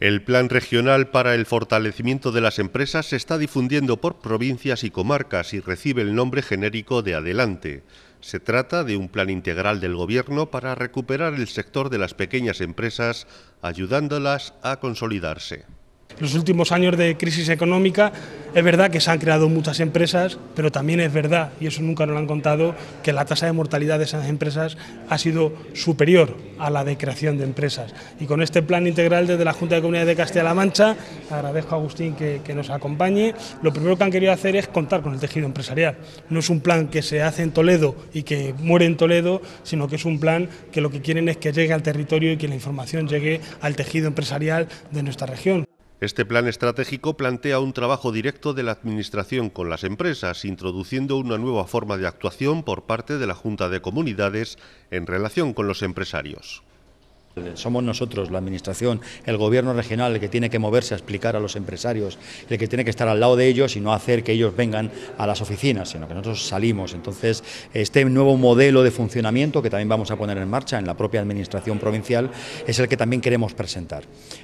El Plan Regional para el Fortalecimiento de las Empresas se está difundiendo por provincias y comarcas y recibe el nombre genérico de Adelante. Se trata de un plan integral del Gobierno para recuperar el sector de las pequeñas empresas, ayudándolas a consolidarse los últimos años de crisis económica, es verdad que se han creado muchas empresas, pero también es verdad, y eso nunca nos lo han contado, que la tasa de mortalidad de esas empresas ha sido superior a la de creación de empresas. Y con este plan integral desde la Junta de Comunidades de Castilla-La Mancha, agradezco a Agustín que, que, nos acompañe, lo primero que han querido hacer es contar con el tejido empresarial. No es un plan que se hace en Toledo y que muere en Toledo, sino que es un plan que lo que quieren es que llegue al territorio y que la información llegue al tejido empresarial de nuestra región. Este plan estratégico plantea un trabajo directo de la Administración con las empresas, introduciendo una nueva forma de actuación por parte de la Junta de Comunidades en relación con los empresarios. Somos nosotros, la Administración, el Gobierno regional, el que tiene que moverse a explicar a los empresarios, el que tiene que estar al lado de ellos y no hacer que ellos vengan a las oficinas, sino que nosotros salimos. Entonces, este nuevo modelo de funcionamiento que también vamos a poner en marcha en la propia Administración provincial es el que también queremos presentar.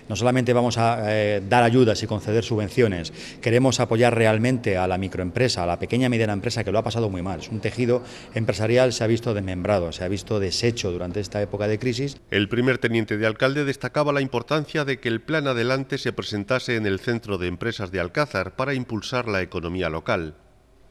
No solamente vamos a eh, dar ayudas y conceder subvenciones, queremos apoyar realmente a la microempresa, a la pequeña y mediana empresa que lo ha pasado muy mal. Es un tejido empresarial se ha visto desmembrado, se ha visto deshecho durante esta época de crisis. El primer teniente de alcalde destacaba la importancia de que el plan adelante se presentase en el centro de empresas de Alcázar para impulsar la economía local.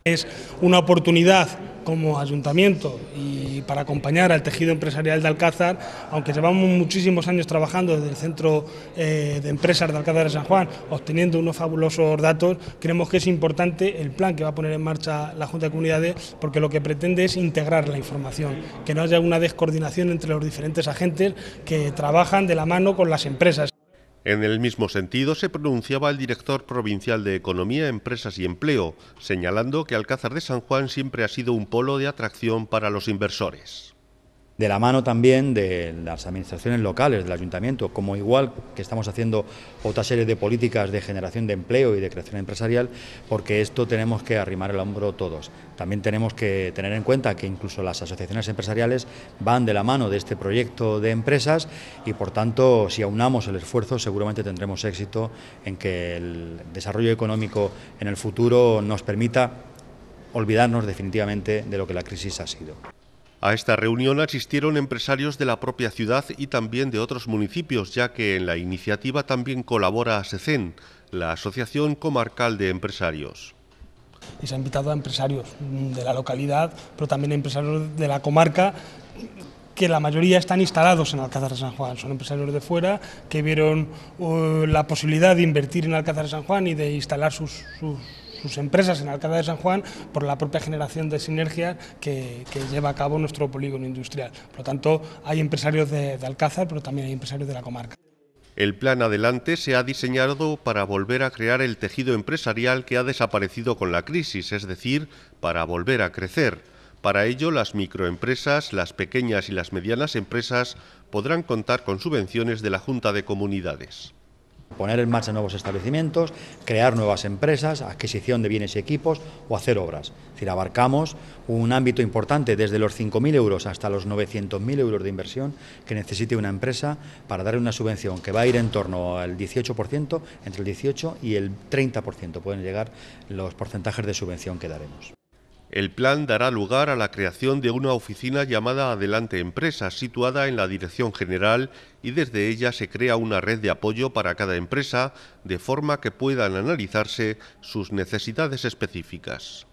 Es una oportunidad como ayuntamiento y para acompañar al tejido empresarial de Alcázar, aunque llevamos muchísimos años trabajando desde el Centro eh, de Empresas de Alcázar de San Juan, obteniendo unos fabulosos datos, creemos que es importante el plan que va a poner en marcha la Junta de Comunidades, porque lo que pretende es integrar la información, que no haya una descoordinación entre los diferentes agentes que trabajan de la mano con las empresas. En el mismo sentido se pronunciaba el director provincial de Economía, Empresas y Empleo, señalando que Alcázar de San Juan siempre ha sido un polo de atracción para los inversores de la mano también de las administraciones locales, del ayuntamiento, como igual que estamos haciendo otra serie de políticas de generación de empleo y de creación empresarial, porque esto tenemos que arrimar el hombro todos. También tenemos que tener en cuenta que incluso las asociaciones empresariales van de la mano de este proyecto de empresas y, por tanto, si aunamos el esfuerzo, seguramente tendremos éxito en que el desarrollo económico en el futuro nos permita olvidarnos definitivamente de lo que la crisis ha sido. A esta reunión asistieron empresarios de la propia ciudad y también de otros municipios, ya que en la iniciativa también colabora ASECEN, la Asociación Comarcal de Empresarios. se ha invitado a empresarios de la localidad, pero también a empresarios de la comarca, que la mayoría están instalados en Alcázar de San Juan. Son empresarios de fuera que vieron uh, la posibilidad de invertir en Alcázar de San Juan y de instalar sus, sus sus empresas en Alcalá de San Juan por la propia generación de sinergias que, lleva a cabo nuestro polígono industrial. Por lo tanto, hay empresarios de, de Alcázar, pero también hay empresarios de la comarca. El plan Adelante se ha diseñado para volver a crear el tejido empresarial que ha desaparecido con la crisis, es decir, para volver a crecer. Para ello, las microempresas, las pequeñas y las medianas empresas podrán contar con subvenciones de la Junta de Comunidades. Poner en marcha nuevos establecimientos, crear nuevas empresas, adquisición de bienes y equipos o hacer obras. Es decir, abarcamos un ámbito importante desde los 5.000 euros hasta los 900.000 euros de inversión que necesite una empresa para dar una subvención que va a ir en torno al 18%, entre el 18 y el 30% pueden llegar los porcentajes de subvención que daremos. El plan dará lugar a la creación de una oficina llamada Adelante Empresa, situada en la Dirección General y desde ella se crea una red de apoyo para cada empresa, de forma que puedan analizarse sus necesidades específicas.